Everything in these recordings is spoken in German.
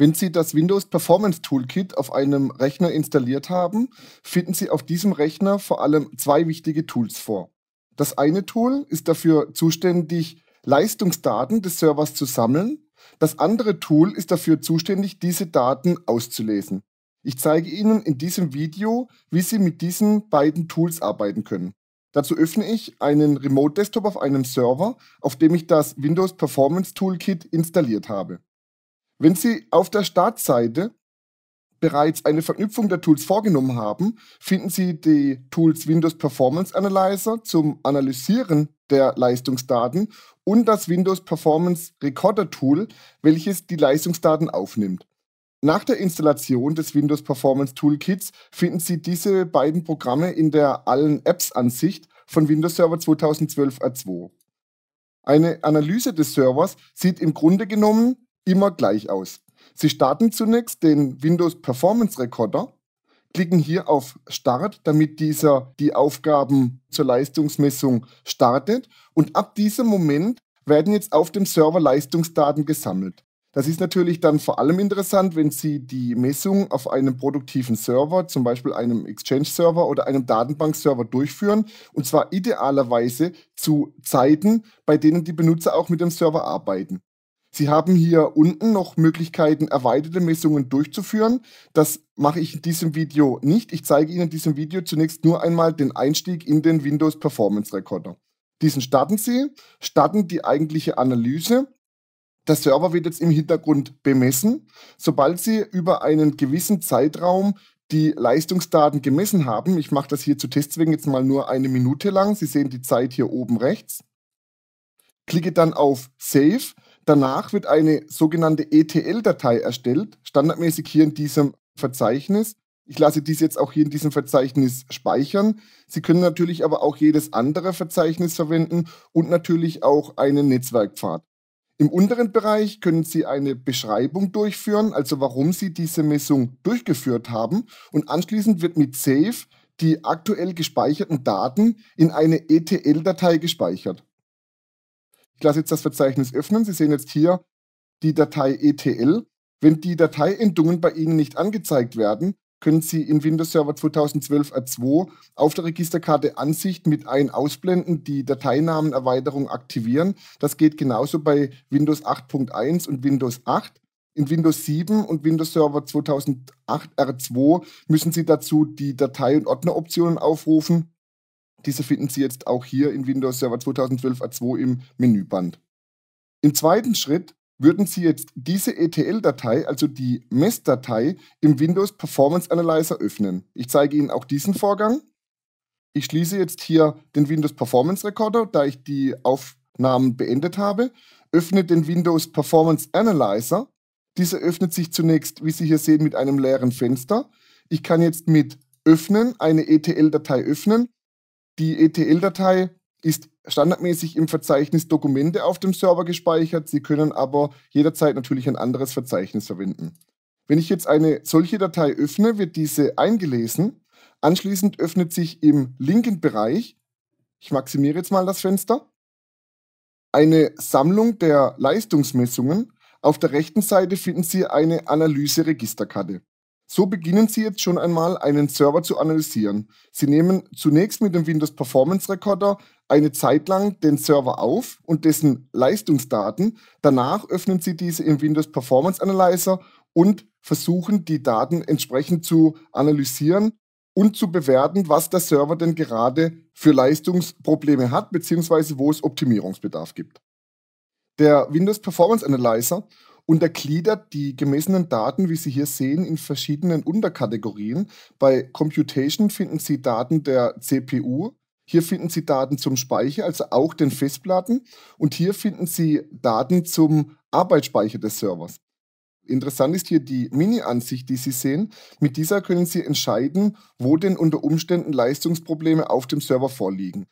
Wenn Sie das Windows Performance Toolkit auf einem Rechner installiert haben, finden Sie auf diesem Rechner vor allem zwei wichtige Tools vor. Das eine Tool ist dafür zuständig, Leistungsdaten des Servers zu sammeln. Das andere Tool ist dafür zuständig, diese Daten auszulesen. Ich zeige Ihnen in diesem Video, wie Sie mit diesen beiden Tools arbeiten können. Dazu öffne ich einen Remote Desktop auf einem Server, auf dem ich das Windows Performance Toolkit installiert habe. Wenn Sie auf der Startseite bereits eine Verknüpfung der Tools vorgenommen haben, finden Sie die Tools Windows Performance Analyzer zum Analysieren der Leistungsdaten und das Windows Performance Recorder Tool, welches die Leistungsdaten aufnimmt. Nach der Installation des Windows Performance Toolkits finden Sie diese beiden Programme in der Allen Apps Ansicht von Windows Server 2012 R2. Eine Analyse des Servers sieht im Grunde genommen immer gleich aus. Sie starten zunächst den Windows Performance Recorder, klicken hier auf Start, damit dieser die Aufgaben zur Leistungsmessung startet. Und ab diesem Moment werden jetzt auf dem Server Leistungsdaten gesammelt. Das ist natürlich dann vor allem interessant, wenn Sie die Messung auf einem produktiven Server, zum Beispiel einem Exchange-Server oder einem Datenbank-Server durchführen. Und zwar idealerweise zu Zeiten, bei denen die Benutzer auch mit dem Server arbeiten. Sie haben hier unten noch Möglichkeiten, erweiterte Messungen durchzuführen. Das mache ich in diesem Video nicht. Ich zeige Ihnen in diesem Video zunächst nur einmal den Einstieg in den Windows Performance Recorder. Diesen starten Sie, starten die eigentliche Analyse. Der Server wird jetzt im Hintergrund bemessen. Sobald Sie über einen gewissen Zeitraum die Leistungsdaten gemessen haben, ich mache das hier zu Testzwecken jetzt mal nur eine Minute lang, Sie sehen die Zeit hier oben rechts, klicke dann auf Save Danach wird eine sogenannte ETL-Datei erstellt, standardmäßig hier in diesem Verzeichnis. Ich lasse dies jetzt auch hier in diesem Verzeichnis speichern. Sie können natürlich aber auch jedes andere Verzeichnis verwenden und natürlich auch einen Netzwerkpfad. Im unteren Bereich können Sie eine Beschreibung durchführen, also warum Sie diese Messung durchgeführt haben. Und anschließend wird mit Save die aktuell gespeicherten Daten in eine ETL-Datei gespeichert. Ich lasse jetzt das Verzeichnis öffnen. Sie sehen jetzt hier die Datei ETL. Wenn die Dateiendungen bei Ihnen nicht angezeigt werden, können Sie in Windows Server 2012 R2 auf der Registerkarte Ansicht mit ein Ausblenden die Dateinamenerweiterung aktivieren. Das geht genauso bei Windows 8.1 und Windows 8. In Windows 7 und Windows Server 2008 R2 müssen Sie dazu die Datei- und Ordneroptionen aufrufen diese finden Sie jetzt auch hier in Windows Server 2012 A2 im Menüband. Im zweiten Schritt würden Sie jetzt diese ETL-Datei, also die Messdatei, im Windows Performance Analyzer öffnen. Ich zeige Ihnen auch diesen Vorgang. Ich schließe jetzt hier den Windows Performance Recorder, da ich die Aufnahmen beendet habe, öffne den Windows Performance Analyzer. Dieser öffnet sich zunächst, wie Sie hier sehen, mit einem leeren Fenster. Ich kann jetzt mit Öffnen eine ETL-Datei öffnen die ETL-Datei ist standardmäßig im Verzeichnis Dokumente auf dem Server gespeichert. Sie können aber jederzeit natürlich ein anderes Verzeichnis verwenden. Wenn ich jetzt eine solche Datei öffne, wird diese eingelesen. Anschließend öffnet sich im linken Bereich, ich maximiere jetzt mal das Fenster, eine Sammlung der Leistungsmessungen. Auf der rechten Seite finden Sie eine Analyse-Registerkarte. So beginnen Sie jetzt schon einmal, einen Server zu analysieren. Sie nehmen zunächst mit dem Windows Performance Recorder eine Zeit lang den Server auf und dessen Leistungsdaten. Danach öffnen Sie diese im Windows Performance Analyzer und versuchen, die Daten entsprechend zu analysieren und zu bewerten, was der Server denn gerade für Leistungsprobleme hat, beziehungsweise wo es Optimierungsbedarf gibt. Der Windows Performance Analyzer untergliedert die gemessenen Daten, wie Sie hier sehen, in verschiedenen Unterkategorien. Bei Computation finden Sie Daten der CPU, hier finden Sie Daten zum Speicher, also auch den Festplatten. Und hier finden Sie Daten zum Arbeitsspeicher des Servers. Interessant ist hier die Mini-Ansicht, die Sie sehen. Mit dieser können Sie entscheiden, wo denn unter Umständen Leistungsprobleme auf dem Server vorliegen.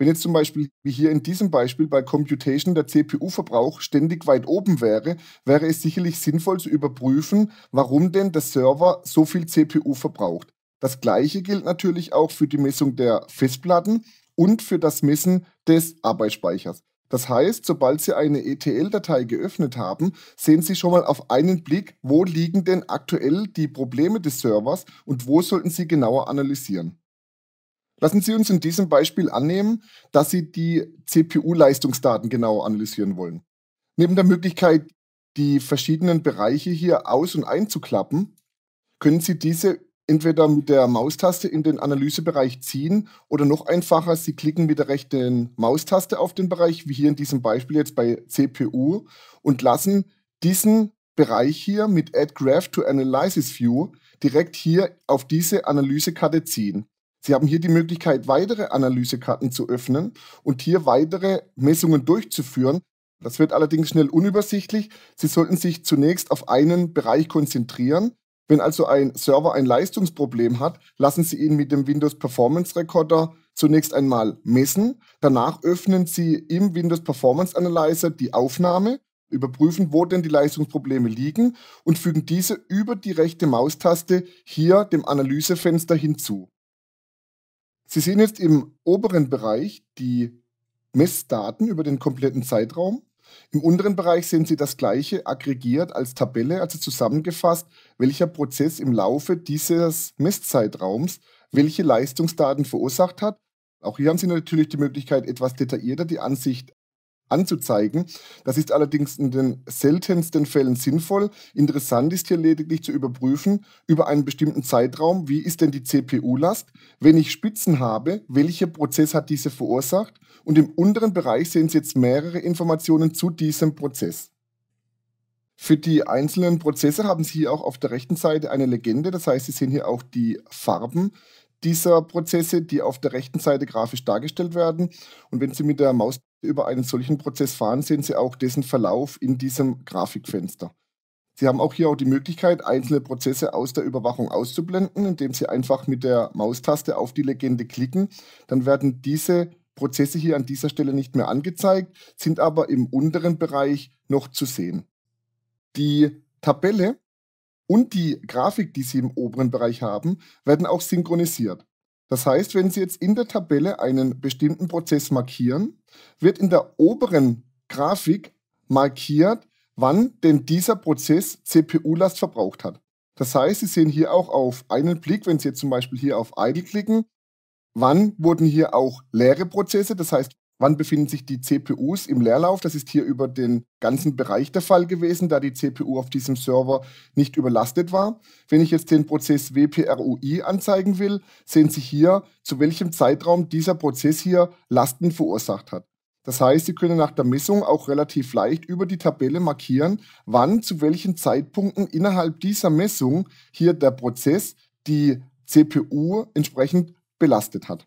Wenn jetzt zum Beispiel wie hier in diesem Beispiel bei Computation der CPU-Verbrauch ständig weit oben wäre, wäre es sicherlich sinnvoll zu überprüfen, warum denn der Server so viel CPU verbraucht. Das gleiche gilt natürlich auch für die Messung der Festplatten und für das Messen des Arbeitsspeichers. Das heißt, sobald Sie eine ETL-Datei geöffnet haben, sehen Sie schon mal auf einen Blick, wo liegen denn aktuell die Probleme des Servers und wo sollten Sie genauer analysieren. Lassen Sie uns in diesem Beispiel annehmen, dass Sie die CPU-Leistungsdaten genau analysieren wollen. Neben der Möglichkeit, die verschiedenen Bereiche hier aus- und einzuklappen, können Sie diese entweder mit der Maustaste in den Analysebereich ziehen oder noch einfacher, Sie klicken mit der rechten Maustaste auf den Bereich, wie hier in diesem Beispiel jetzt bei CPU, und lassen diesen Bereich hier mit Add Graph to Analysis View direkt hier auf diese Analysekarte ziehen. Sie haben hier die Möglichkeit, weitere Analysekarten zu öffnen und hier weitere Messungen durchzuführen. Das wird allerdings schnell unübersichtlich. Sie sollten sich zunächst auf einen Bereich konzentrieren. Wenn also ein Server ein Leistungsproblem hat, lassen Sie ihn mit dem Windows Performance Recorder zunächst einmal messen. Danach öffnen Sie im Windows Performance Analyzer die Aufnahme, überprüfen, wo denn die Leistungsprobleme liegen und fügen diese über die rechte Maustaste hier dem Analysefenster hinzu. Sie sehen jetzt im oberen Bereich die Messdaten über den kompletten Zeitraum. Im unteren Bereich sehen Sie das gleiche aggregiert als Tabelle, also zusammengefasst, welcher Prozess im Laufe dieses Messzeitraums welche Leistungsdaten verursacht hat. Auch hier haben Sie natürlich die Möglichkeit, etwas detaillierter die Ansicht anzuzeigen. Das ist allerdings in den seltensten Fällen sinnvoll. Interessant ist hier lediglich zu überprüfen, über einen bestimmten Zeitraum, wie ist denn die CPU-Last, wenn ich Spitzen habe, welcher Prozess hat diese verursacht und im unteren Bereich sehen Sie jetzt mehrere Informationen zu diesem Prozess. Für die einzelnen Prozesse haben Sie hier auch auf der rechten Seite eine Legende, das heißt, Sie sehen hier auch die Farben dieser Prozesse, die auf der rechten Seite grafisch dargestellt werden. Und wenn Sie mit der Maus über einen solchen Prozess fahren, sehen Sie auch dessen Verlauf in diesem Grafikfenster. Sie haben auch hier auch die Möglichkeit, einzelne Prozesse aus der Überwachung auszublenden, indem Sie einfach mit der Maustaste auf die Legende klicken. Dann werden diese Prozesse hier an dieser Stelle nicht mehr angezeigt, sind aber im unteren Bereich noch zu sehen. Die Tabelle und die Grafik, die Sie im oberen Bereich haben, werden auch synchronisiert. Das heißt, wenn Sie jetzt in der Tabelle einen bestimmten Prozess markieren, wird in der oberen Grafik markiert, wann denn dieser Prozess CPU-Last verbraucht hat. Das heißt, Sie sehen hier auch auf einen Blick, wenn Sie jetzt zum Beispiel hier auf Idle klicken, wann wurden hier auch leere Prozesse, das heißt, Wann befinden sich die CPUs im Leerlauf? Das ist hier über den ganzen Bereich der Fall gewesen, da die CPU auf diesem Server nicht überlastet war. Wenn ich jetzt den Prozess WPRUI anzeigen will, sehen Sie hier, zu welchem Zeitraum dieser Prozess hier Lasten verursacht hat. Das heißt, Sie können nach der Messung auch relativ leicht über die Tabelle markieren, wann zu welchen Zeitpunkten innerhalb dieser Messung hier der Prozess die CPU entsprechend belastet hat.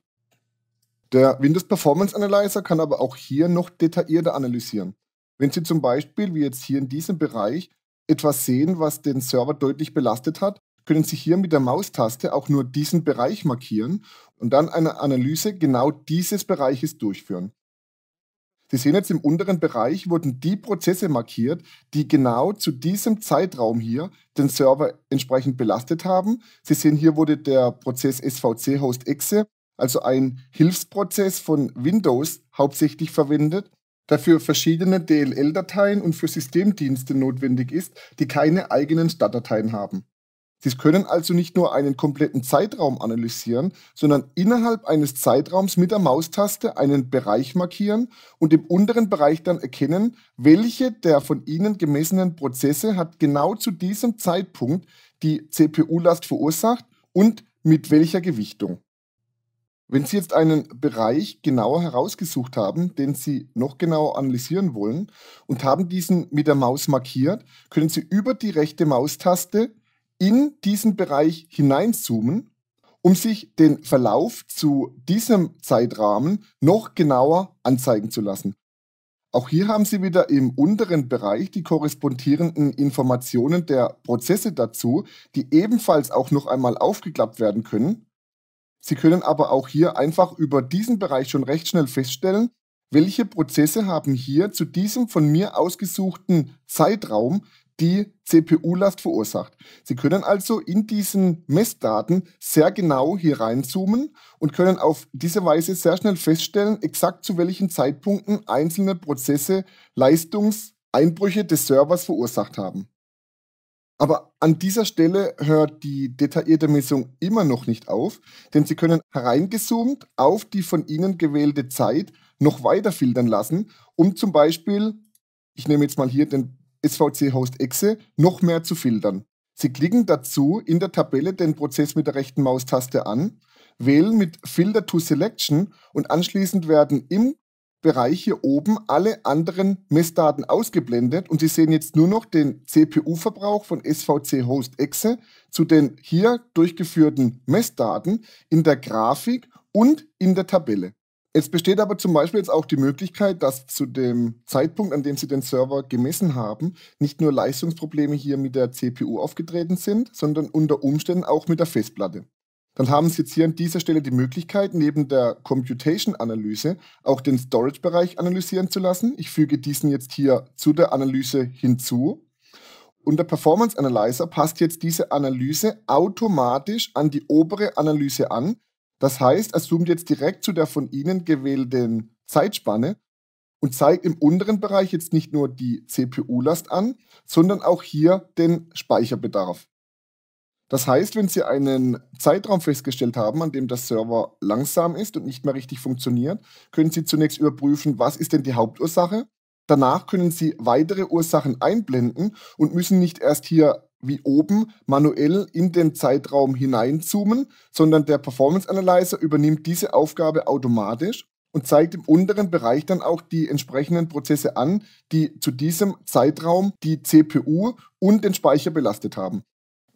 Der Windows Performance Analyzer kann aber auch hier noch detaillierter analysieren. Wenn Sie zum Beispiel, wie jetzt hier in diesem Bereich, etwas sehen, was den Server deutlich belastet hat, können Sie hier mit der Maustaste auch nur diesen Bereich markieren und dann eine Analyse genau dieses Bereiches durchführen. Sie sehen jetzt im unteren Bereich wurden die Prozesse markiert, die genau zu diesem Zeitraum hier den Server entsprechend belastet haben. Sie sehen hier wurde der Prozess SVC Host Exe also ein Hilfsprozess von Windows hauptsächlich verwendet, der für verschiedene DLL-Dateien und für Systemdienste notwendig ist, die keine eigenen Startdateien haben. Sie können also nicht nur einen kompletten Zeitraum analysieren, sondern innerhalb eines Zeitraums mit der Maustaste einen Bereich markieren und im unteren Bereich dann erkennen, welche der von Ihnen gemessenen Prozesse hat genau zu diesem Zeitpunkt die CPU-Last verursacht und mit welcher Gewichtung. Wenn Sie jetzt einen Bereich genauer herausgesucht haben, den Sie noch genauer analysieren wollen und haben diesen mit der Maus markiert, können Sie über die rechte Maustaste in diesen Bereich hineinzoomen, um sich den Verlauf zu diesem Zeitrahmen noch genauer anzeigen zu lassen. Auch hier haben Sie wieder im unteren Bereich die korrespondierenden Informationen der Prozesse dazu, die ebenfalls auch noch einmal aufgeklappt werden können. Sie können aber auch hier einfach über diesen Bereich schon recht schnell feststellen, welche Prozesse haben hier zu diesem von mir ausgesuchten Zeitraum die CPU-Last verursacht. Sie können also in diesen Messdaten sehr genau hier reinzoomen und können auf diese Weise sehr schnell feststellen, exakt zu welchen Zeitpunkten einzelne Prozesse Leistungseinbrüche des Servers verursacht haben. Aber an dieser Stelle hört die detaillierte Messung immer noch nicht auf, denn Sie können hereingezoomt auf die von Ihnen gewählte Zeit noch weiter filtern lassen, um zum Beispiel, ich nehme jetzt mal hier den SVC Host Exe, noch mehr zu filtern. Sie klicken dazu in der Tabelle den Prozess mit der rechten Maustaste an, wählen mit Filter to Selection und anschließend werden im Bereich hier oben alle anderen Messdaten ausgeblendet und Sie sehen jetzt nur noch den CPU-Verbrauch von SVC Host Exe zu den hier durchgeführten Messdaten in der Grafik und in der Tabelle. Es besteht aber zum Beispiel jetzt auch die Möglichkeit, dass zu dem Zeitpunkt, an dem Sie den Server gemessen haben, nicht nur Leistungsprobleme hier mit der CPU aufgetreten sind, sondern unter Umständen auch mit der Festplatte dann haben Sie jetzt hier an dieser Stelle die Möglichkeit, neben der Computation-Analyse auch den Storage-Bereich analysieren zu lassen. Ich füge diesen jetzt hier zu der Analyse hinzu. Und der Performance Analyzer passt jetzt diese Analyse automatisch an die obere Analyse an. Das heißt, er zoomt jetzt direkt zu der von Ihnen gewählten Zeitspanne und zeigt im unteren Bereich jetzt nicht nur die CPU-Last an, sondern auch hier den Speicherbedarf. Das heißt, wenn Sie einen Zeitraum festgestellt haben, an dem das Server langsam ist und nicht mehr richtig funktioniert, können Sie zunächst überprüfen, was ist denn die Hauptursache. Danach können Sie weitere Ursachen einblenden und müssen nicht erst hier wie oben manuell in den Zeitraum hineinzoomen, sondern der Performance Analyzer übernimmt diese Aufgabe automatisch und zeigt im unteren Bereich dann auch die entsprechenden Prozesse an, die zu diesem Zeitraum die CPU und den Speicher belastet haben.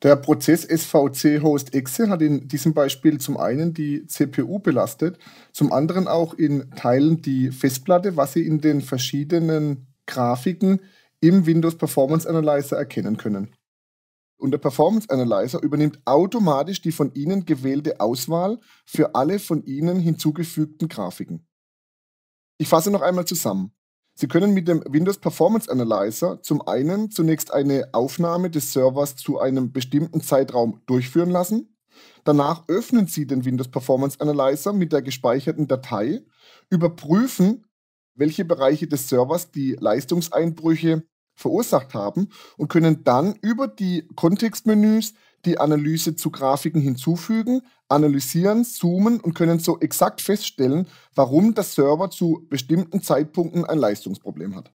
Der Prozess SVC Host Exe hat in diesem Beispiel zum einen die CPU belastet, zum anderen auch in Teilen die Festplatte, was Sie in den verschiedenen Grafiken im Windows Performance Analyzer erkennen können. Und der Performance Analyzer übernimmt automatisch die von Ihnen gewählte Auswahl für alle von Ihnen hinzugefügten Grafiken. Ich fasse noch einmal zusammen. Sie können mit dem Windows Performance Analyzer zum einen zunächst eine Aufnahme des Servers zu einem bestimmten Zeitraum durchführen lassen. Danach öffnen Sie den Windows Performance Analyzer mit der gespeicherten Datei, überprüfen, welche Bereiche des Servers die Leistungseinbrüche verursacht haben und können dann über die Kontextmenüs die Analyse zu Grafiken hinzufügen, analysieren, zoomen und können so exakt feststellen, warum der Server zu bestimmten Zeitpunkten ein Leistungsproblem hat.